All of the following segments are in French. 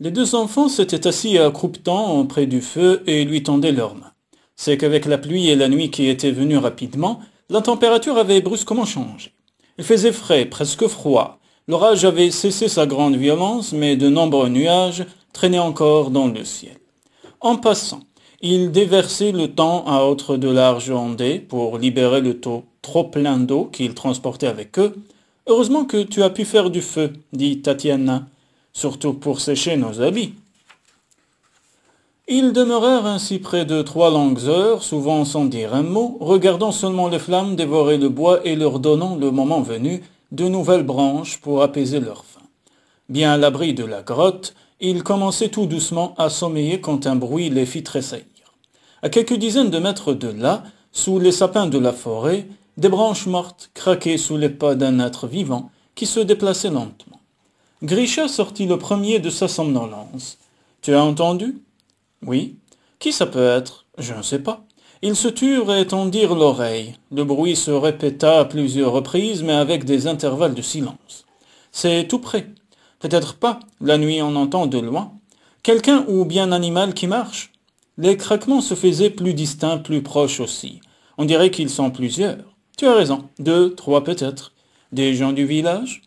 Les deux enfants s'étaient assis à croupetant près du feu et lui tendaient leurs mains. C'est qu'avec la pluie et la nuit qui étaient venues rapidement, la température avait brusquement changé. Il faisait frais, presque froid. L'orage avait cessé sa grande violence, mais de nombreux nuages traînaient encore dans le ciel. En passant, il déversait le temps à autre de larges ondées pour libérer le taux trop plein d'eau qu'il transportait avec eux. Heureusement que tu as pu faire du feu, dit Tatiana, surtout pour sécher nos habits. Ils demeurèrent ainsi près de trois longues heures, souvent sans dire un mot, regardant seulement les flammes dévorer le bois et leur donnant, le moment venu, de nouvelles branches pour apaiser leur faim. Bien à l'abri de la grotte, ils commençaient tout doucement à sommeiller quand un bruit les fit tressaillir. À quelques dizaines de mètres de là, sous les sapins de la forêt, des branches mortes craquaient sous les pas d'un être vivant qui se déplaçait lentement. Grisha sortit le premier de sa somnolence. Tu as entendu Oui. Qui ça peut être Je ne sais pas. Ils se turent et tendirent l'oreille. Le bruit se répéta à plusieurs reprises, mais avec des intervalles de silence. C'est tout près. Peut-être pas. La nuit, on entend de loin. Quelqu'un ou bien un animal qui marche Les craquements se faisaient plus distincts, plus proches aussi. On dirait qu'ils sont plusieurs. Tu as raison. Deux, trois peut-être. Des gens du village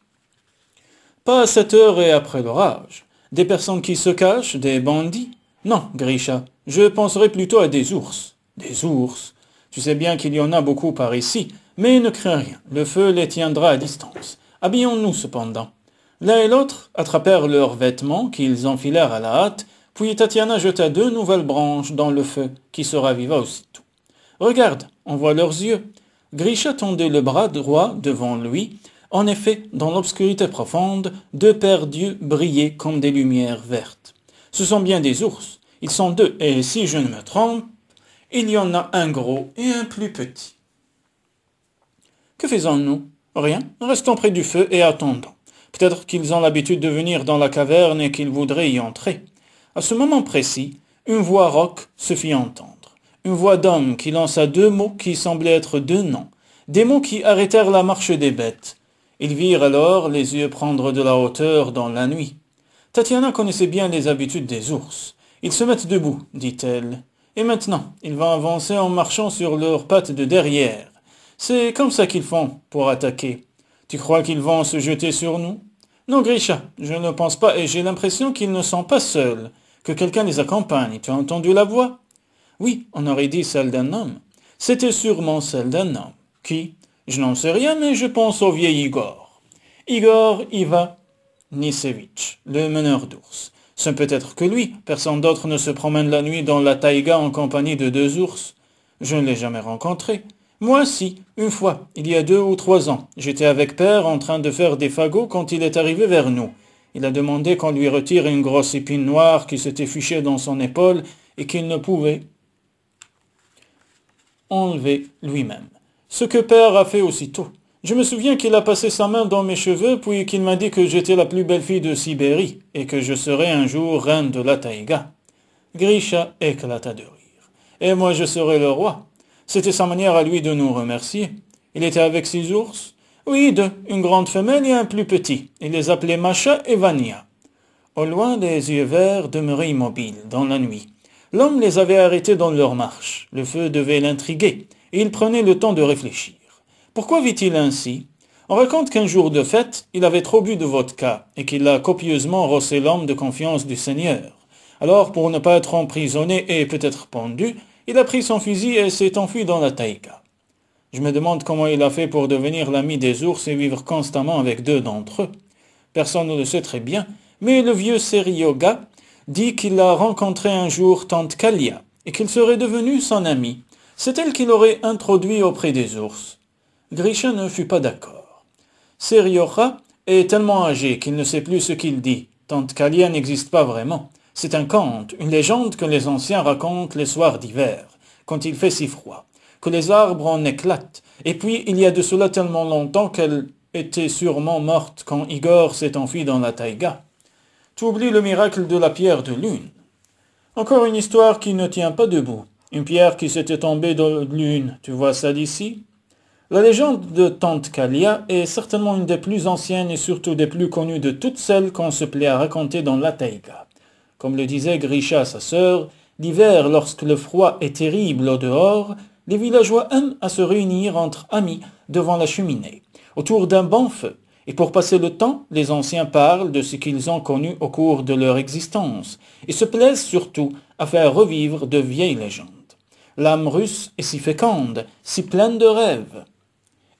pas à cette heure et après l'orage. Des personnes qui se cachent, des bandits. Non, Grisha, je penserai plutôt à des ours. Des ours Tu sais bien qu'il y en a beaucoup par ici, mais ne crains rien, le feu les tiendra à distance. Habillons-nous cependant. L'un et l'autre attrapèrent leurs vêtements qu'ils enfilèrent à la hâte, puis Tatiana jeta deux nouvelles branches dans le feu, qui se raviva aussitôt. Regarde, on voit leurs yeux. Grisha tendait le bras droit devant lui, en effet, dans l'obscurité profonde, deux paires d'yeux brillaient comme des lumières vertes. Ce sont bien des ours. Ils sont deux, et si je ne me trompe, il y en a un gros et un plus petit. Que faisons-nous Rien. Restons près du feu et attendons. Peut-être qu'ils ont l'habitude de venir dans la caverne et qu'ils voudraient y entrer. À ce moment précis, une voix rauque se fit entendre. Une voix d'homme qui lança deux mots qui semblaient être deux noms. Des mots qui arrêtèrent la marche des bêtes. Ils virent alors les yeux prendre de la hauteur dans la nuit. Tatiana connaissait bien les habitudes des ours. Ils se mettent debout, dit-elle. Et maintenant, ils vont avancer en marchant sur leurs pattes de derrière. C'est comme ça qu'ils font pour attaquer. Tu crois qu'ils vont se jeter sur nous Non, Grisha, je ne pense pas et j'ai l'impression qu'ils ne sont pas seuls, que quelqu'un les accompagne. Tu as entendu la voix Oui, on aurait dit celle d'un homme. C'était sûrement celle d'un homme. Qui je n'en sais rien, mais je pense au vieil Igor. Igor Iva Nisevich, le meneur d'ours. Ce peut être que lui, personne d'autre ne se promène la nuit dans la taïga en compagnie de deux ours. Je ne l'ai jamais rencontré. Moi si, une fois, il y a deux ou trois ans, j'étais avec père en train de faire des fagots quand il est arrivé vers nous. Il a demandé qu'on lui retire une grosse épine noire qui s'était fichée dans son épaule et qu'il ne pouvait enlever lui-même. Ce que père a fait aussitôt. Je me souviens qu'il a passé sa main dans mes cheveux, puis qu'il m'a dit que j'étais la plus belle fille de Sibérie, et que je serais un jour reine de la taïga. Grisha éclata de rire. Et moi je serai le roi. C'était sa manière à lui de nous remercier. Il était avec six ours. Oui, deux, une grande femelle et un plus petit. Il les appelait Macha et Vania. Au loin, les yeux verts demeuraient immobiles, dans la nuit. L'homme les avait arrêtés dans leur marche. Le feu devait l'intriguer et il prenait le temps de réfléchir. Pourquoi vit-il ainsi On raconte qu'un jour de fête, il avait trop bu de vodka et qu'il a copieusement rossé l'homme de confiance du Seigneur. Alors, pour ne pas être emprisonné et peut-être pendu, il a pris son fusil et s'est enfui dans la taïga. Je me demande comment il a fait pour devenir l'ami des ours et vivre constamment avec deux d'entre eux. Personne ne le sait très bien, mais le vieux Seriyoga dit qu'il a rencontré un jour Tante Kalia et qu'il serait devenu son ami. C'est elle qui l'aurait introduit auprès des ours. Grisha ne fut pas d'accord. Serioja est tellement âgé qu'il ne sait plus ce qu'il dit, tant qu'Alia n'existe pas vraiment. C'est un conte, une légende que les anciens racontent les soirs d'hiver, quand il fait si froid, que les arbres en éclatent, et puis il y a de cela tellement longtemps qu'elle était sûrement morte quand Igor s'est enfui dans la taïga. Tu oublies le miracle de la pierre de lune. Encore une histoire qui ne tient pas debout, une pierre qui s'était tombée de l'une. Tu vois ça d'ici La légende de Tante Kalia est certainement une des plus anciennes et surtout des plus connues de toutes celles qu'on se plaît à raconter dans la taïga. Comme le disait Grisha, sa sœur, l'hiver, lorsque le froid est terrible au dehors, les villageois aiment à se réunir entre amis devant la cheminée, autour d'un bon feu. Et pour passer le temps, les anciens parlent de ce qu'ils ont connu au cours de leur existence, et se plaisent surtout à faire revivre de vieilles légendes l'âme russe est si féconde, si pleine de rêves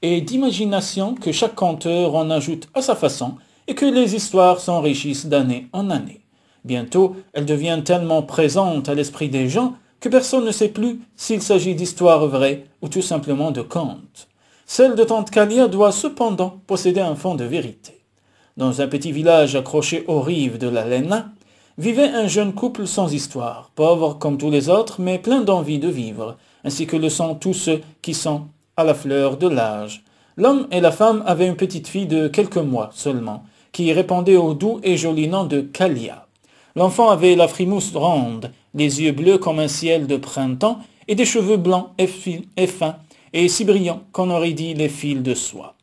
et d'imagination que chaque conteur en ajoute à sa façon et que les histoires s'enrichissent d'année en année. Bientôt, elle devient tellement présente à l'esprit des gens que personne ne sait plus s'il s'agit d'histoires vraies ou tout simplement de contes. Celle de Tante Kalia doit cependant posséder un fond de vérité. Dans un petit village accroché aux rives de la Lena, vivait un jeune couple sans histoire, pauvre comme tous les autres, mais plein d'envie de vivre, ainsi que le sont tous ceux qui sont à la fleur de l'âge. L'homme et la femme avaient une petite fille de quelques mois seulement, qui répondait au doux et joli nom de Kalia. L'enfant avait la frimousse ronde, des yeux bleus comme un ciel de printemps, et des cheveux blancs et, et fins, et si brillants qu'on aurait dit les fils de soie.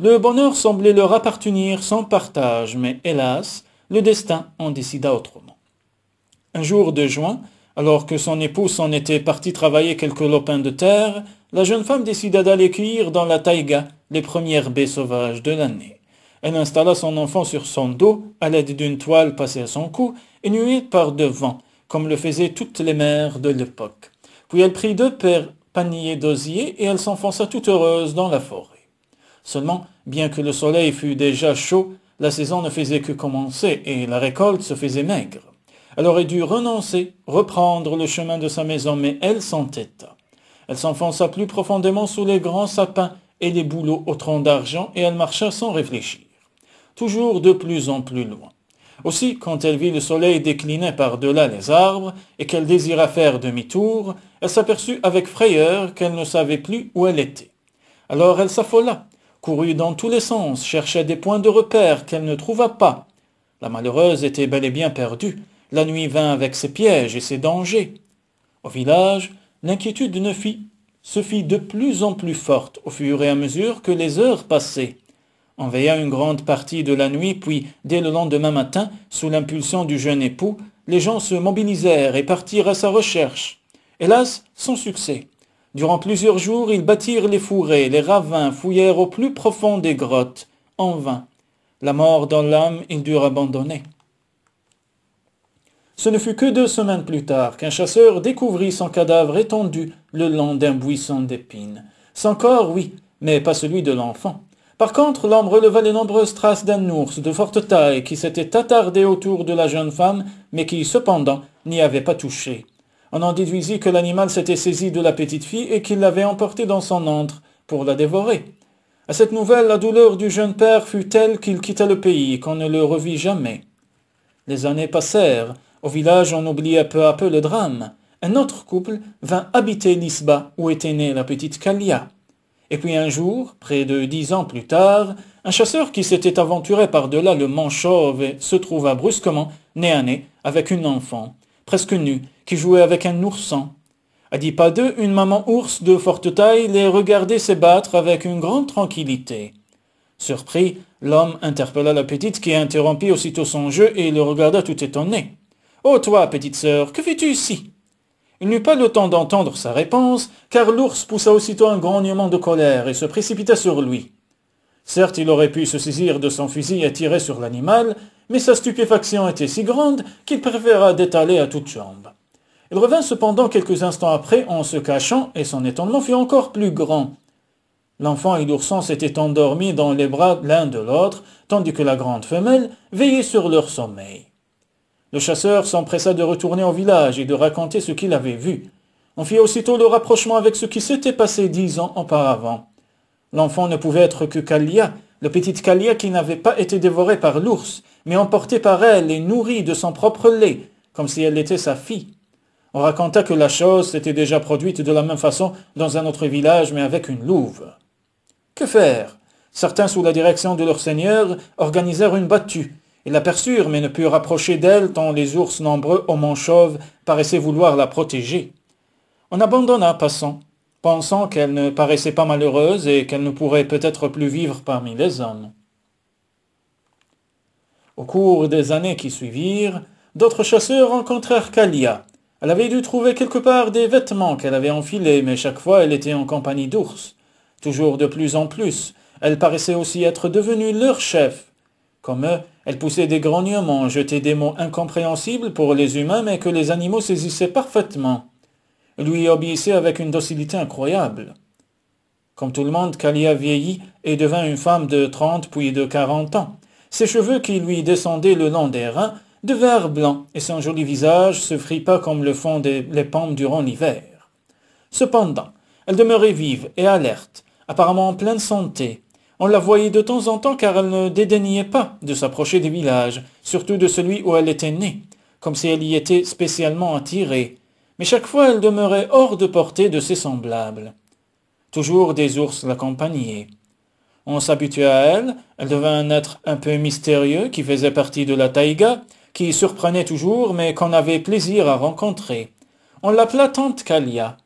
Le bonheur semblait leur appartenir sans partage, mais hélas, le destin en décida autrement. Un jour de juin, alors que son épouse en était partie travailler quelques lopins de terre, la jeune femme décida d'aller cueillir dans la taïga les premières baies sauvages de l'année. Elle installa son enfant sur son dos à l'aide d'une toile passée à son cou et nuée par devant, comme le faisaient toutes les mères de l'époque. Puis elle prit deux paires paniers d'osier et elle s'enfonça toute heureuse dans la forêt. Seulement, bien que le soleil fût déjà chaud, la saison ne faisait que commencer et la récolte se faisait maigre. Elle aurait dû renoncer, reprendre le chemin de sa maison, mais elle s'entêta. Elle s'enfonça plus profondément sous les grands sapins et les bouleaux au tronc d'argent et elle marcha sans réfléchir, toujours de plus en plus loin. Aussi, quand elle vit le soleil décliner par-delà les arbres et qu'elle désira faire demi-tour, elle s'aperçut avec frayeur qu'elle ne savait plus où elle était. Alors elle s'affola courut dans tous les sens, cherchait des points de repère qu'elle ne trouva pas. La malheureuse était bel et bien perdue. La nuit vint avec ses pièges et ses dangers. Au village, l'inquiétude ne fit, se fit de plus en plus forte au fur et à mesure que les heures passaient. En veilla une grande partie de la nuit, puis, dès le lendemain matin, sous l'impulsion du jeune époux, les gens se mobilisèrent et partirent à sa recherche. Hélas, sans succès. Durant plusieurs jours, ils bâtirent les fourrés, les ravins, fouillèrent au plus profond des grottes, en vain. La mort dans l'âme, ils durent abandonner. Ce ne fut que deux semaines plus tard qu'un chasseur découvrit son cadavre étendu le long d'un buisson d'épines. Son corps, oui, mais pas celui de l'enfant. Par contre, l'homme releva les nombreuses traces d'un ours de forte taille qui s'était attardé autour de la jeune femme, mais qui, cependant, n'y avait pas touché. On en déduisit que l'animal s'était saisi de la petite fille et qu'il l'avait emportée dans son antre pour la dévorer. À cette nouvelle, la douleur du jeune père fut telle qu'il quitta le pays, qu'on ne le revit jamais. Les années passèrent. Au village, on oubliait peu à peu le drame. Un autre couple vint habiter Lisba, où était née la petite Kalia. Et puis un jour, près de dix ans plus tard, un chasseur qui s'était aventuré par-delà le mont chauve se trouva brusquement nez à nez avec une enfant presque nu, qui jouait avec un ourson. À dix pas d'eux, une maman ours de forte taille les regardait s'ébattre avec une grande tranquillité. Surpris, l'homme interpella la petite qui interrompit aussitôt son jeu et le regarda tout étonné. Oh toi, petite sœur, que fais-tu ici Il n'eut pas le temps d'entendre sa réponse, car l'ours poussa aussitôt un grognement de colère et se précipita sur lui. Certes, il aurait pu se saisir de son fusil et tirer sur l'animal, mais sa stupéfaction était si grande qu'il préféra détaler à toute jambe. Il revint cependant quelques instants après en se cachant, et son étonnement fut encore plus grand. L'enfant et l'ourson s'étaient endormis dans les bras l'un de l'autre, tandis que la grande femelle veillait sur leur sommeil. Le chasseur s'empressa de retourner au village et de raconter ce qu'il avait vu. On fit aussitôt le rapprochement avec ce qui s'était passé dix ans auparavant. L'enfant ne pouvait être que Kalia, le petite Kalia qui n'avait pas été dévorée par l'ours, mais emportée par elle et nourrie de son propre lait, comme si elle était sa fille. On raconta que la chose s'était déjà produite de la même façon dans un autre village, mais avec une louve. Que faire Certains, sous la direction de leur seigneur, organisèrent une battue. Ils l'aperçurent, mais ne purent approcher d'elle tant les ours nombreux aux manchoves paraissaient vouloir la protéger. On abandonna, passant pensant qu'elle ne paraissait pas malheureuse et qu'elle ne pourrait peut-être plus vivre parmi les hommes. Au cours des années qui suivirent, d'autres chasseurs rencontrèrent Kalia. Elle avait dû trouver quelque part des vêtements qu'elle avait enfilés, mais chaque fois elle était en compagnie d'ours. Toujours de plus en plus, elle paraissait aussi être devenue leur chef. Comme eux, elle poussait des grognements, jetait des mots incompréhensibles pour les humains, mais que les animaux saisissaient parfaitement lui obéissait avec une docilité incroyable. Comme tout le monde, Kalia vieillit et devint une femme de trente puis de quarante ans. Ses cheveux qui lui descendaient le long des reins devinrent blancs et son joli visage se fripa comme le font des les pommes durant l'hiver. Cependant, elle demeurait vive et alerte, apparemment en pleine santé. On la voyait de temps en temps car elle ne dédaignait pas de s'approcher des villages, surtout de celui où elle était née, comme si elle y était spécialement attirée mais chaque fois elle demeurait hors de portée de ses semblables. Toujours des ours l'accompagnaient. On s'habitua à elle, elle devint un être un peu mystérieux qui faisait partie de la taïga, qui surprenait toujours, mais qu'on avait plaisir à rencontrer. On l'appela Tante Kalia.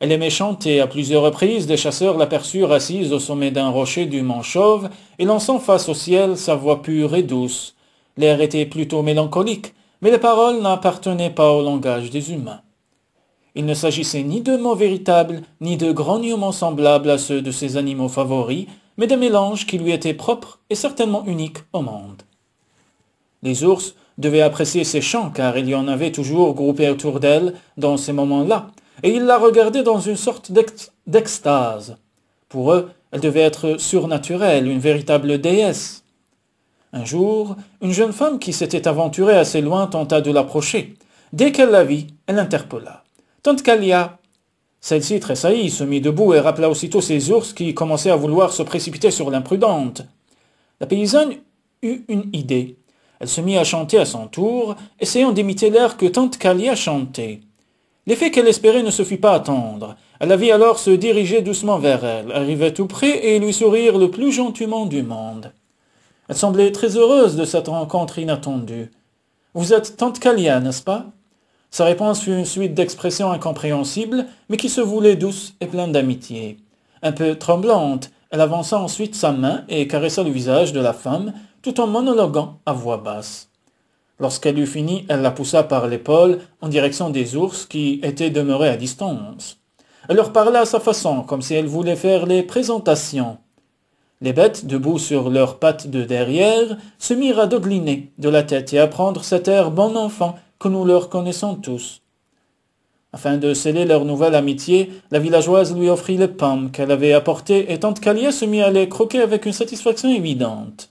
Elle aimait chanter. À plusieurs reprises, des chasseurs l'aperçurent assise au sommet d'un rocher du mont Chauve et lançant face au ciel sa voix pure et douce. L'air était plutôt mélancolique, mais les paroles n'appartenaient pas au langage des humains. Il ne s'agissait ni de mots véritables, ni de grognements semblables à ceux de ses animaux favoris, mais de mélanges qui lui étaient propres et certainement uniques au monde. Les ours devaient apprécier ces chants car il y en avait toujours groupés autour d'elle dans ces moments-là, et ils la regardaient dans une sorte d'extase. Pour eux, elle devait être surnaturelle, une véritable déesse. Un jour, une jeune femme qui s'était aventurée assez loin tenta de l'approcher. Dès qu'elle la vit, elle l'interpella. Tante Kalia Celle-ci tressaillit, se mit debout et rappela aussitôt ses ours qui commençaient à vouloir se précipiter sur l'imprudente. La paysanne eut une idée. Elle se mit à chanter à son tour, essayant d'imiter l'air que tante Kalia chantait. L'effet qu'elle espérait ne se fit pas attendre. Elle la vit alors se diriger doucement vers elle, arriver tout près et lui sourire le plus gentiment du monde. Elle semblait très heureuse de cette rencontre inattendue. Vous êtes tante Kalia, n'est-ce pas Sa réponse fut une suite d'expressions incompréhensibles, mais qui se voulaient douces et pleines d'amitié. Un peu tremblante, elle avança ensuite sa main et caressa le visage de la femme, tout en monologuant à voix basse. Lorsqu'elle eut fini, elle la poussa par l'épaule en direction des ours qui étaient demeurés à distance. Elle leur parla à sa façon, comme si elle voulait faire les présentations. Les bêtes, debout sur leurs pattes de derrière, se mirent à dogliner de la tête et à prendre cet air bon enfant que nous leur connaissons tous. Afin de sceller leur nouvelle amitié, la villageoise lui offrit les pommes qu'elle avait apportées et tante Calia se mit à les croquer avec une satisfaction évidente.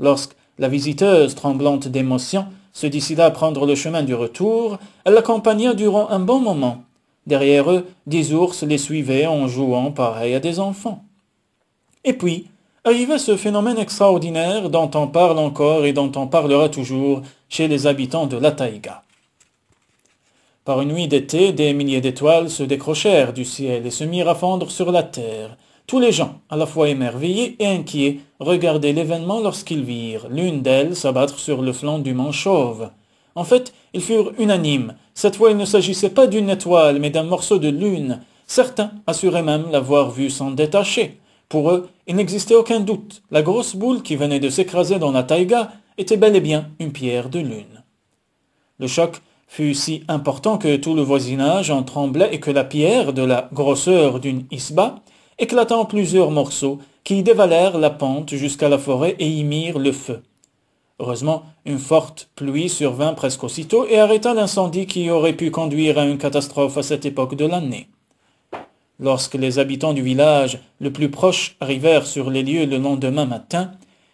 Lorsque la visiteuse, tremblante d'émotion, se décida à prendre le chemin du retour, elle l'accompagna durant un bon moment. Derrière eux, des ours les suivaient en jouant pareil à des enfants. Et puis, arrivait ce phénomène extraordinaire dont on parle encore et dont on parlera toujours chez les habitants de la taïga. Par une nuit d'été, des milliers d'étoiles se décrochèrent du ciel et se mirent à fondre sur la terre. Tous les gens, à la fois émerveillés et inquiets, regardaient l'événement lorsqu'ils virent l'une d'elles s'abattre sur le flanc du mont Chauve. En fait, ils furent unanimes. Cette fois, il ne s'agissait pas d'une étoile, mais d'un morceau de lune. Certains assuraient même l'avoir vue s'en détacher. Pour eux, il n'existait aucun doute, la grosse boule qui venait de s'écraser dans la taïga était bel et bien une pierre de lune. Le choc fut si important que tout le voisinage en tremblait et que la pierre, de la grosseur d'une isba, éclata en plusieurs morceaux qui dévalèrent la pente jusqu'à la forêt et y mirent le feu. Heureusement, une forte pluie survint presque aussitôt et arrêta l'incendie qui aurait pu conduire à une catastrophe à cette époque de l'année. Lorsque les habitants du village le plus proche arrivèrent sur les lieux le lendemain matin,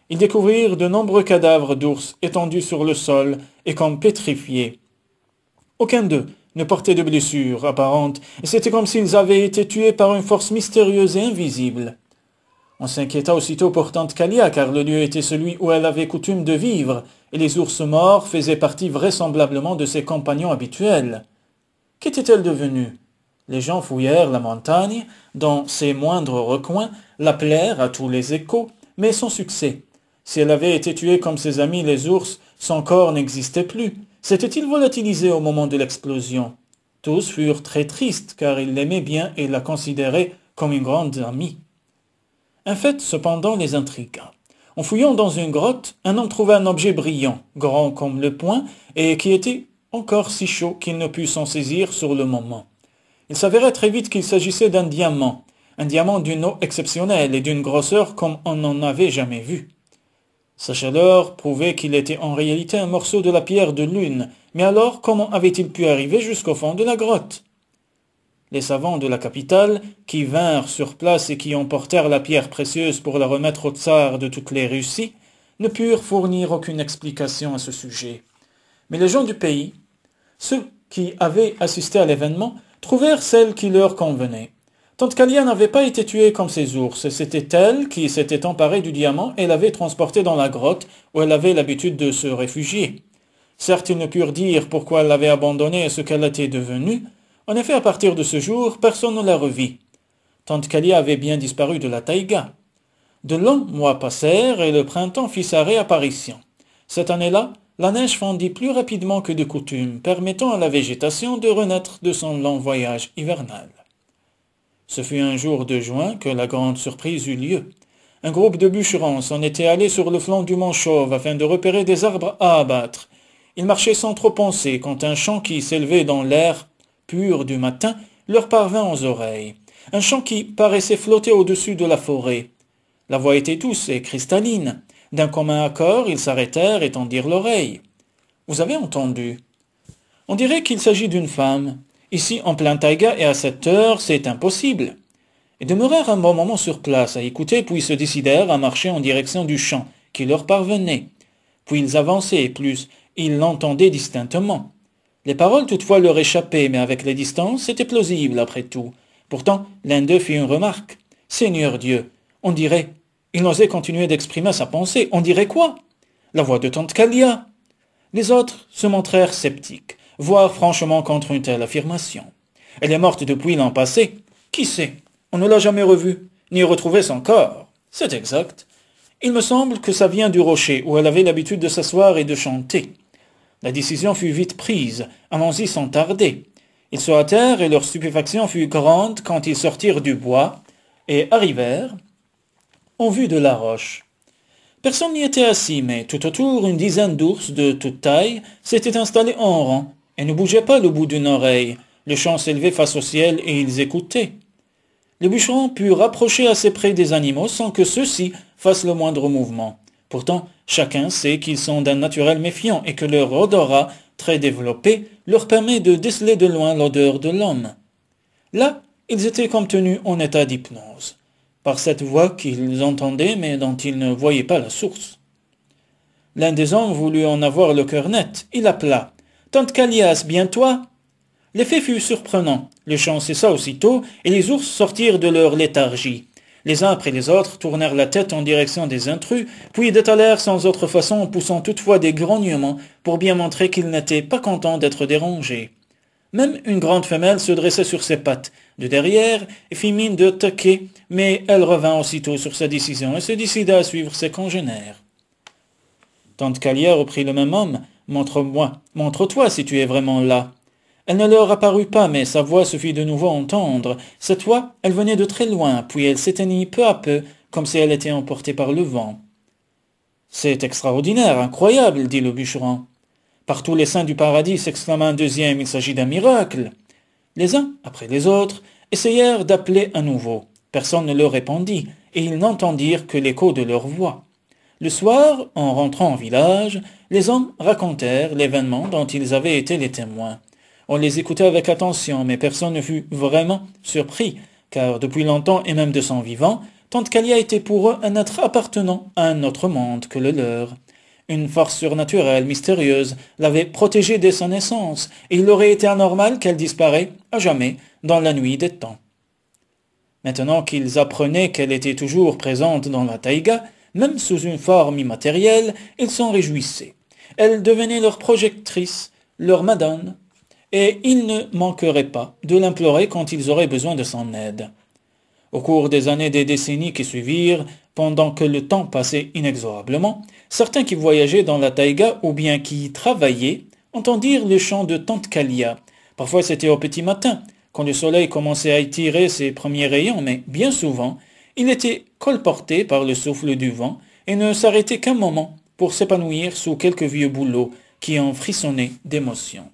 ils découvrirent de nombreux cadavres d'ours étendus sur le sol et comme pétrifiés. Aucun d'eux ne portait de blessures apparentes, et c'était comme s'ils avaient été tués par une force mystérieuse et invisible. On s'inquiéta aussitôt pour Tante Kalia, car le lieu était celui où elle avait coutume de vivre, et les ours morts faisaient partie vraisemblablement de ses compagnons habituels. Qu'était-elle devenue les gens fouillèrent la montagne, dans ses moindres recoins, l'appelèrent à tous les échos, mais sans succès. Si elle avait été tuée comme ses amis les ours, son corps n'existait plus. S'était-il volatilisé au moment de l'explosion Tous furent très tristes, car ils l'aimaient bien et la considéraient comme une grande amie. Un fait cependant les intrigua. En fouillant dans une grotte, un homme trouva un objet brillant, grand comme le poing, et qui était encore si chaud qu'il ne put s'en saisir sur le moment. Il s'avérait très vite qu'il s'agissait d'un diamant, un diamant d'une eau exceptionnelle et d'une grosseur comme on n'en avait jamais vu. Sa chaleur prouvait qu'il était en réalité un morceau de la pierre de lune, mais alors comment avait-il pu arriver jusqu'au fond de la grotte Les savants de la capitale, qui vinrent sur place et qui emportèrent la pierre précieuse pour la remettre au tsar de toutes les Russies, ne purent fournir aucune explication à ce sujet. Mais les gens du pays, ceux qui avaient assisté à l'événement, trouvèrent celle qui leur convenait. Kalia n'avait pas été tuée comme ses ours, c'était elle qui s'était emparée du diamant et l'avait transporté dans la grotte où elle avait l'habitude de se réfugier. Certes, ils ne purent dire pourquoi elle l'avait abandonné et ce qu'elle était devenue. En effet, à partir de ce jour, personne ne la revit. Kalia avait bien disparu de la taïga. De longs mois passèrent et le printemps fit sa réapparition. Cette année-là, la neige fondit plus rapidement que de coutume, permettant à la végétation de renaître de son long voyage hivernal. Ce fut un jour de juin que la grande surprise eut lieu. Un groupe de bûcherons s'en était allé sur le flanc du mont Chauve afin de repérer des arbres à abattre. Ils marchaient sans trop penser quand un chant qui s'élevait dans l'air pur du matin leur parvint aux oreilles. Un chant qui paraissait flotter au-dessus de la forêt. La voix était douce et cristalline. D'un commun accord, ils s'arrêtèrent et tendirent l'oreille. Vous avez entendu On dirait qu'il s'agit d'une femme. Ici, en plein taïga et à cette heure, c'est impossible. Ils demeurèrent un bon moment sur place à écouter, puis se décidèrent à marcher en direction du champ qui leur parvenait. Puis ils avançaient, et plus, ils l'entendaient distinctement. Les paroles toutefois leur échappaient, mais avec les distances, c'était plausible après tout. Pourtant, l'un d'eux fit une remarque. Seigneur Dieu, on dirait il n'osait continuer d'exprimer sa pensée. On dirait quoi La voix de Tante Kalia. Les autres se montrèrent sceptiques, voire franchement contre une telle affirmation. Elle est morte depuis l'an passé. Qui sait On ne l'a jamais revue, ni retrouvé son corps. C'est exact. Il me semble que ça vient du rocher où elle avait l'habitude de s'asseoir et de chanter. La décision fut vite prise. Allons-y sans tarder. Ils se hâtèrent et leur stupéfaction fut grande quand ils sortirent du bois et arrivèrent, en vue de la roche. Personne n'y était assis, mais tout autour, une dizaine d'ours de toute taille s'étaient installés en rang et ne bougeaient pas le bout d'une oreille. Le chant s'élevait face au ciel et ils écoutaient. Le bûcheron put rapprocher assez près des animaux sans que ceux-ci fassent le moindre mouvement. Pourtant, chacun sait qu'ils sont d'un naturel méfiant et que leur odorat très développé leur permet de déceler de loin l'odeur de l'homme. Là, ils étaient comme tenus en état d'hypnose par cette voix qu'ils entendaient mais dont ils ne voyaient pas la source. L'un des hommes voulut en avoir le cœur net. Il appela. Tante Calias, bien toi L'effet fut surprenant. Le chant cessa aussitôt, et les ours sortirent de leur léthargie. Les uns après les autres tournèrent la tête en direction des intrus, puis détalèrent sans autre façon en poussant toutefois des grognements pour bien montrer qu'ils n'étaient pas contents d'être dérangés. Même une grande femelle se dressait sur ses pattes de derrière et fit mine de toquer, mais elle revint aussitôt sur sa décision et se décida à suivre ses congénères. Tante Calia reprit le même homme. Montre-moi, montre-toi si tu es vraiment là. Elle ne leur apparut pas, mais sa voix se fit de nouveau entendre. Cette fois, elle venait de très loin, puis elle s'éteignit peu à peu, comme si elle était emportée par le vent. C'est extraordinaire, incroyable, dit le bûcheron par tous les saints du paradis, s'exclama un deuxième, il s'agit d'un miracle. Les uns, après les autres, essayèrent d'appeler à nouveau. Personne ne leur répondit, et ils n'entendirent que l'écho de leur voix. Le soir, en rentrant au village, les hommes racontèrent l'événement dont ils avaient été les témoins. On les écoutait avec attention, mais personne ne fut vraiment surpris, car depuis longtemps et même de son vivant, y a était pour eux un être appartenant à un autre monde que le leur. Une force surnaturelle, mystérieuse, l'avait protégée dès sa naissance, et il aurait été anormal qu'elle disparaît, à jamais, dans la nuit des temps. Maintenant qu'ils apprenaient qu'elle était toujours présente dans la taïga, même sous une forme immatérielle, ils s'en réjouissaient. Elle devenait leur projectrice, leur madone, et ils ne manqueraient pas de l'implorer quand ils auraient besoin de son aide. Au cours des années des décennies qui suivirent, pendant que le temps passait inexorablement, certains qui voyageaient dans la taïga ou bien qui y travaillaient entendirent le chant de Tante Kalia. Parfois c'était au petit matin, quand le soleil commençait à étirer ses premiers rayons, mais bien souvent, il était colporté par le souffle du vent et ne s'arrêtait qu'un moment pour s'épanouir sous quelques vieux bouleaux qui en frissonnaient d'émotion.